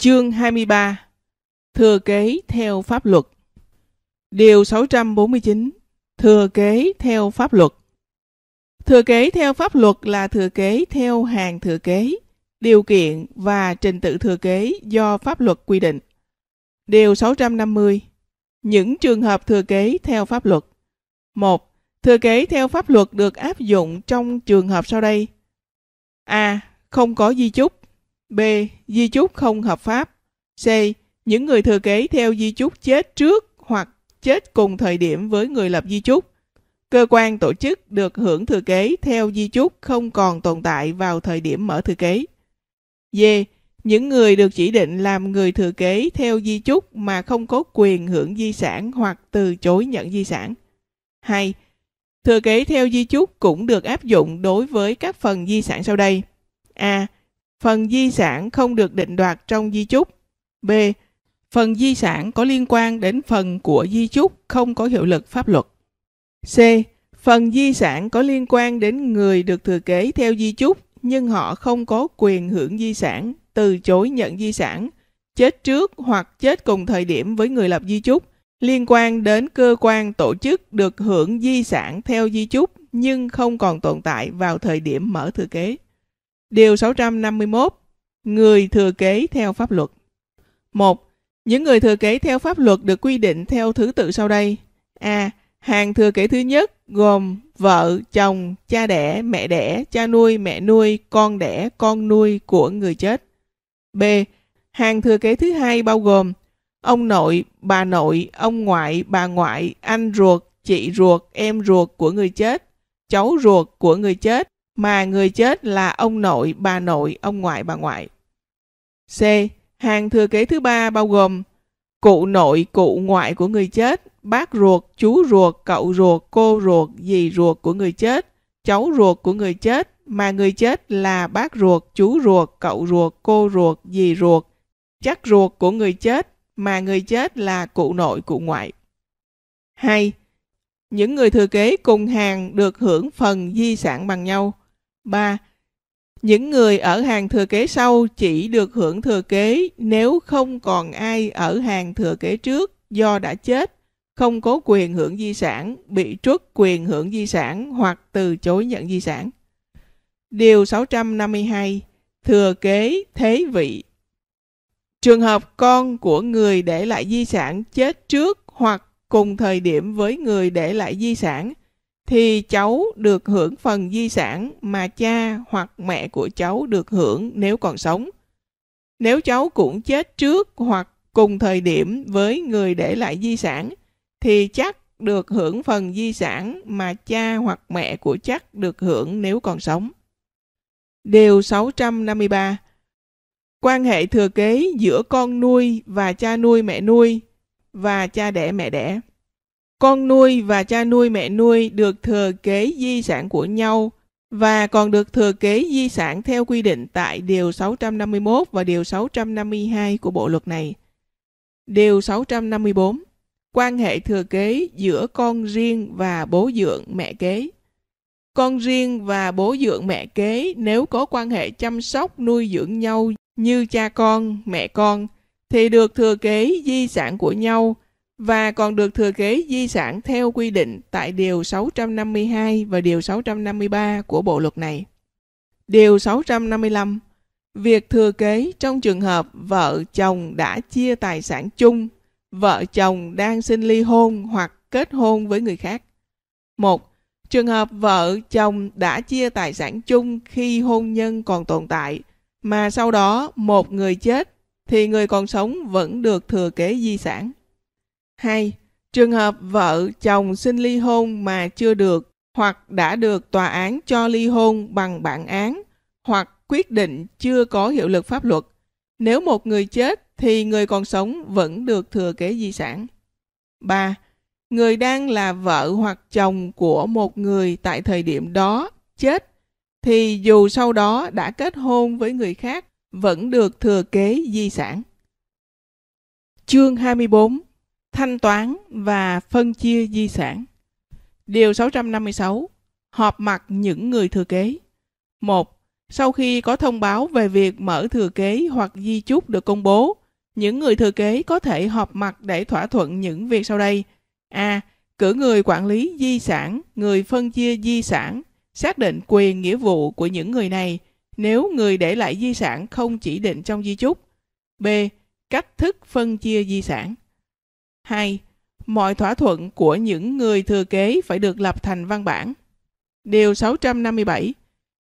Chương 23 Thừa kế theo pháp luật Điều 649 Thừa kế theo pháp luật Thừa kế theo pháp luật là thừa kế theo hàng thừa kế, điều kiện và trình tự thừa kế do pháp luật quy định. Điều 650 Những trường hợp thừa kế theo pháp luật 1. Thừa kế theo pháp luật được áp dụng trong trường hợp sau đây. A. Không có di chúc B. Di chúc không hợp pháp. C. Những người thừa kế theo di chúc chết trước hoặc chết cùng thời điểm với người lập di chúc. Cơ quan tổ chức được hưởng thừa kế theo di chúc không còn tồn tại vào thời điểm mở thừa kế. D. Những người được chỉ định làm người thừa kế theo di chúc mà không có quyền hưởng di sản hoặc từ chối nhận di sản. 2. Thừa kế theo di chúc cũng được áp dụng đối với các phần di sản sau đây. A. Phần di sản không được định đoạt trong di chúc. B. Phần di sản có liên quan đến phần của di chúc không có hiệu lực pháp luật. C. Phần di sản có liên quan đến người được thừa kế theo di chúc nhưng họ không có quyền hưởng di sản, từ chối nhận di sản, chết trước hoặc chết cùng thời điểm với người lập di chúc liên quan đến cơ quan tổ chức được hưởng di sản theo di chúc nhưng không còn tồn tại vào thời điểm mở thừa kế. Điều 651. Người thừa kế theo pháp luật 1. Những người thừa kế theo pháp luật được quy định theo thứ tự sau đây. A. Hàng thừa kế thứ nhất gồm vợ, chồng, cha đẻ, mẹ đẻ, cha nuôi, mẹ nuôi, con đẻ, con nuôi của người chết. B. Hàng thừa kế thứ hai bao gồm ông nội, bà nội, ông ngoại, bà ngoại, anh ruột, chị ruột, em ruột của người chết, cháu ruột của người chết, mà người chết là ông nội, bà nội, ông ngoại, bà ngoại. C. Hàng thừa kế thứ ba bao gồm cụ nội, cụ ngoại của người chết, bác ruột, chú ruột, cậu ruột, cô ruột, dì ruột của người chết, cháu ruột của người chết mà người chết là bác ruột, chú ruột, cậu ruột, cô ruột, dì ruột, chắc ruột của người chết mà người chết là cụ nội, cụ ngoại. 2. Những người thừa kế cùng hàng được hưởng phần di sản bằng nhau. 3. Những người ở hàng thừa kế sau chỉ được hưởng thừa kế nếu không còn ai ở hàng thừa kế trước do đã chết, không có quyền hưởng di sản, bị truất quyền hưởng di sản hoặc từ chối nhận di sản. Điều 652. Thừa kế thế vị Trường hợp con của người để lại di sản chết trước hoặc cùng thời điểm với người để lại di sản thì cháu được hưởng phần di sản mà cha hoặc mẹ của cháu được hưởng nếu còn sống. Nếu cháu cũng chết trước hoặc cùng thời điểm với người để lại di sản, thì chắc được hưởng phần di sản mà cha hoặc mẹ của chắc được hưởng nếu còn sống. Điều 653 Quan hệ thừa kế giữa con nuôi và cha nuôi mẹ nuôi và cha đẻ mẹ đẻ con nuôi và cha nuôi mẹ nuôi được thừa kế di sản của nhau và còn được thừa kế di sản theo quy định tại Điều 651 và Điều 652 của bộ luật này. Điều 654 Quan hệ thừa kế giữa con riêng và bố dưỡng mẹ kế Con riêng và bố dưỡng mẹ kế nếu có quan hệ chăm sóc nuôi dưỡng nhau như cha con, mẹ con thì được thừa kế di sản của nhau – và còn được thừa kế di sản theo quy định tại Điều 652 và Điều 653 của Bộ Luật này. Điều 655 Việc thừa kế trong trường hợp vợ chồng đã chia tài sản chung, vợ chồng đang xin ly hôn hoặc kết hôn với người khác. 1. Trường hợp vợ chồng đã chia tài sản chung khi hôn nhân còn tồn tại, mà sau đó một người chết thì người còn sống vẫn được thừa kế di sản. 2. Trường hợp vợ chồng xin ly hôn mà chưa được hoặc đã được tòa án cho ly hôn bằng bản án hoặc quyết định chưa có hiệu lực pháp luật. Nếu một người chết thì người còn sống vẫn được thừa kế di sản. 3. Người đang là vợ hoặc chồng của một người tại thời điểm đó chết thì dù sau đó đã kết hôn với người khác vẫn được thừa kế di sản. Chương 24 thanh toán và phân chia di sản. Điều 656. Họp mặt những người thừa kế. 1. Sau khi có thông báo về việc mở thừa kế hoặc di chúc được công bố, những người thừa kế có thể họp mặt để thỏa thuận những việc sau đây. A. Cử người quản lý di sản, người phân chia di sản, xác định quyền nghĩa vụ của những người này nếu người để lại di sản không chỉ định trong di chúc. B. Cách thức phân chia di sản. 2. Mọi thỏa thuận của những người thừa kế phải được lập thành văn bản. Điều 657.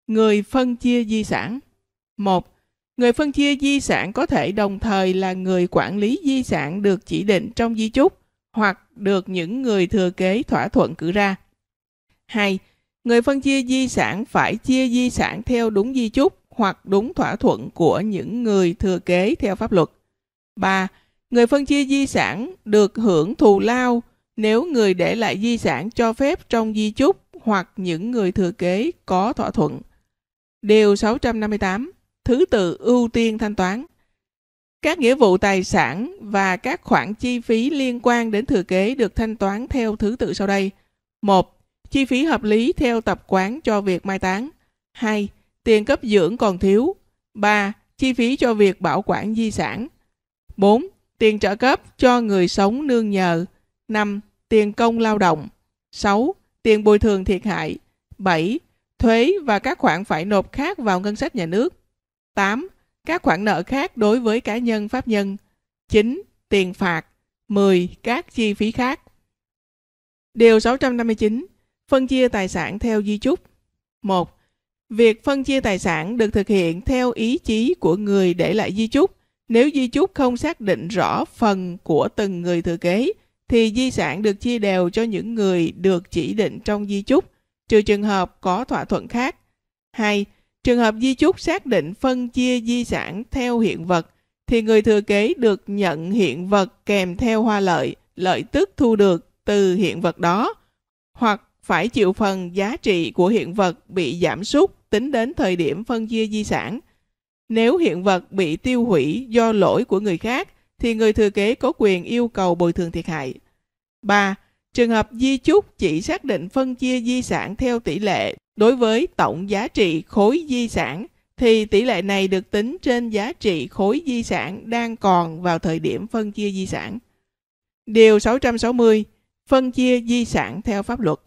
Người phân chia di sản. 1. Người phân chia di sản có thể đồng thời là người quản lý di sản được chỉ định trong di chúc hoặc được những người thừa kế thỏa thuận cử ra. 2. Người phân chia di sản phải chia di sản theo đúng di chúc hoặc đúng thỏa thuận của những người thừa kế theo pháp luật. 3. Người phân chia di sản được hưởng thù lao nếu người để lại di sản cho phép trong di chúc hoặc những người thừa kế có thỏa thuận. Điều 658. Thứ tự ưu tiên thanh toán. Các nghĩa vụ tài sản và các khoản chi phí liên quan đến thừa kế được thanh toán theo thứ tự sau đây. 1. Chi phí hợp lý theo tập quán cho việc mai táng. 2. Tiền cấp dưỡng còn thiếu. 3. Chi phí cho việc bảo quản di sản. 4. Tiền trợ cấp cho người sống nương nhờ. 5. Tiền công lao động. 6. Tiền bồi thường thiệt hại. 7. Thuế và các khoản phải nộp khác vào ngân sách nhà nước. 8. Các khoản nợ khác đối với cá nhân pháp nhân. 9. Tiền phạt. 10. Các chi phí khác. Điều 659. Phân chia tài sản theo di chúc. 1. Việc phân chia tài sản được thực hiện theo ý chí của người để lại di chúc. Nếu di chúc không xác định rõ phần của từng người thừa kế, thì di sản được chia đều cho những người được chỉ định trong di chúc, trừ trường hợp có thỏa thuận khác. 2. Trường hợp di chúc xác định phân chia di sản theo hiện vật, thì người thừa kế được nhận hiện vật kèm theo hoa lợi, lợi tức thu được từ hiện vật đó, hoặc phải chịu phần giá trị của hiện vật bị giảm sút tính đến thời điểm phân chia di sản – nếu hiện vật bị tiêu hủy do lỗi của người khác, thì người thừa kế có quyền yêu cầu bồi thường thiệt hại. 3. Trường hợp di chúc chỉ xác định phân chia di sản theo tỷ lệ đối với tổng giá trị khối di sản, thì tỷ lệ này được tính trên giá trị khối di sản đang còn vào thời điểm phân chia di sản. Điều 660. Phân chia di sản theo pháp luật.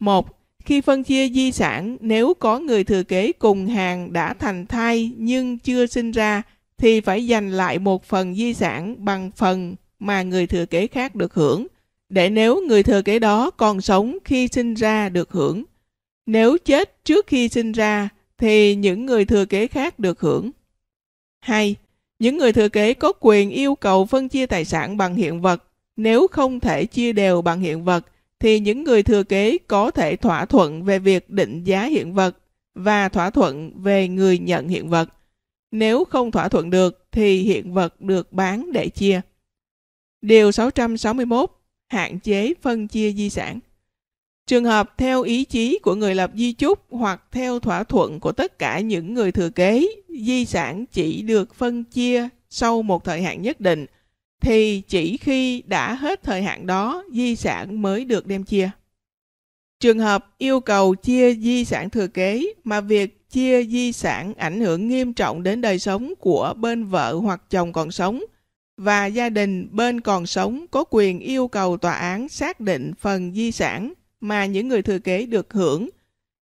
1. Khi phân chia di sản, nếu có người thừa kế cùng hàng đã thành thai nhưng chưa sinh ra, thì phải dành lại một phần di sản bằng phần mà người thừa kế khác được hưởng, để nếu người thừa kế đó còn sống khi sinh ra được hưởng. Nếu chết trước khi sinh ra, thì những người thừa kế khác được hưởng. 2. Những người thừa kế có quyền yêu cầu phân chia tài sản bằng hiện vật nếu không thể chia đều bằng hiện vật thì những người thừa kế có thể thỏa thuận về việc định giá hiện vật và thỏa thuận về người nhận hiện vật. Nếu không thỏa thuận được thì hiện vật được bán để chia. Điều 661. Hạn chế phân chia di sản. Trường hợp theo ý chí của người lập di chúc hoặc theo thỏa thuận của tất cả những người thừa kế, di sản chỉ được phân chia sau một thời hạn nhất định – thì chỉ khi đã hết thời hạn đó di sản mới được đem chia. Trường hợp yêu cầu chia di sản thừa kế mà việc chia di sản ảnh hưởng nghiêm trọng đến đời sống của bên vợ hoặc chồng còn sống và gia đình bên còn sống có quyền yêu cầu tòa án xác định phần di sản mà những người thừa kế được hưởng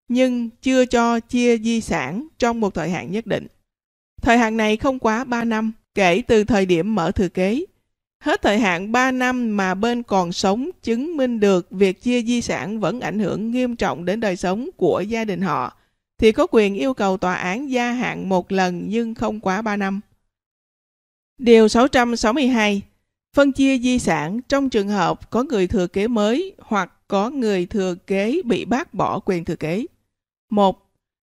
nhưng chưa cho chia di sản trong một thời hạn nhất định. Thời hạn này không quá 3 năm kể từ thời điểm mở thừa kế Hết thời hạn 3 năm mà bên còn sống chứng minh được việc chia di sản vẫn ảnh hưởng nghiêm trọng đến đời sống của gia đình họ, thì có quyền yêu cầu tòa án gia hạn một lần nhưng không quá 3 năm. Điều 662 Phân chia di sản trong trường hợp có người thừa kế mới hoặc có người thừa kế bị bác bỏ quyền thừa kế. 1.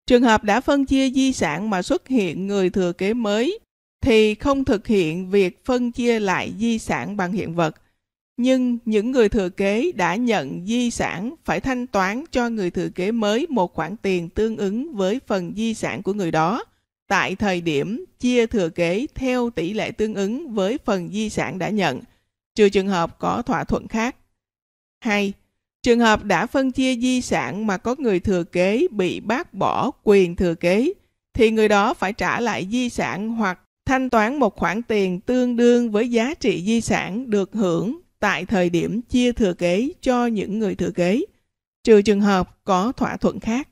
Trường hợp đã phân chia di sản mà xuất hiện người thừa kế mới thì không thực hiện việc phân chia lại di sản bằng hiện vật nhưng những người thừa kế đã nhận di sản phải thanh toán cho người thừa kế mới một khoản tiền tương ứng với phần di sản của người đó tại thời điểm chia thừa kế theo tỷ lệ tương ứng với phần di sản đã nhận trừ trường hợp có thỏa thuận khác hai Trường hợp đã phân chia di sản mà có người thừa kế bị bác bỏ quyền thừa kế thì người đó phải trả lại di sản hoặc thanh toán một khoản tiền tương đương với giá trị di sản được hưởng tại thời điểm chia thừa kế cho những người thừa kế, trừ trường hợp có thỏa thuận khác.